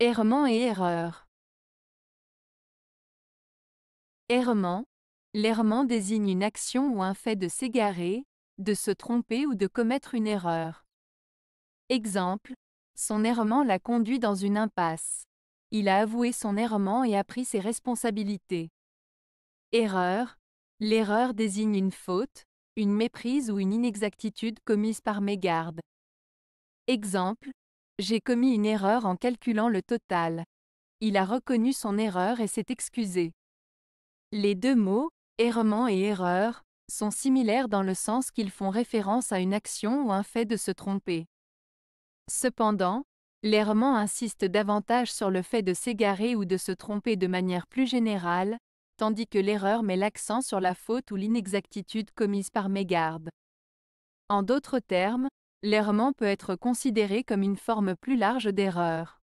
Errement et erreur. Errement. L'errement désigne une action ou un fait de s'égarer, de se tromper ou de commettre une erreur. Exemple. Son errement l'a conduit dans une impasse. Il a avoué son errement et a pris ses responsabilités. Erreur. L'erreur désigne une faute, une méprise ou une inexactitude commise par mégarde. Exemple. J'ai commis une erreur en calculant le total. Il a reconnu son erreur et s'est excusé. Les deux mots, errement et erreur, sont similaires dans le sens qu'ils font référence à une action ou un fait de se tromper. Cependant, l'errement insiste davantage sur le fait de s'égarer ou de se tromper de manière plus générale, tandis que l'erreur met l'accent sur la faute ou l'inexactitude commise par mégarde. En d'autres termes, l'errement peut être considéré comme une forme plus large d'erreur.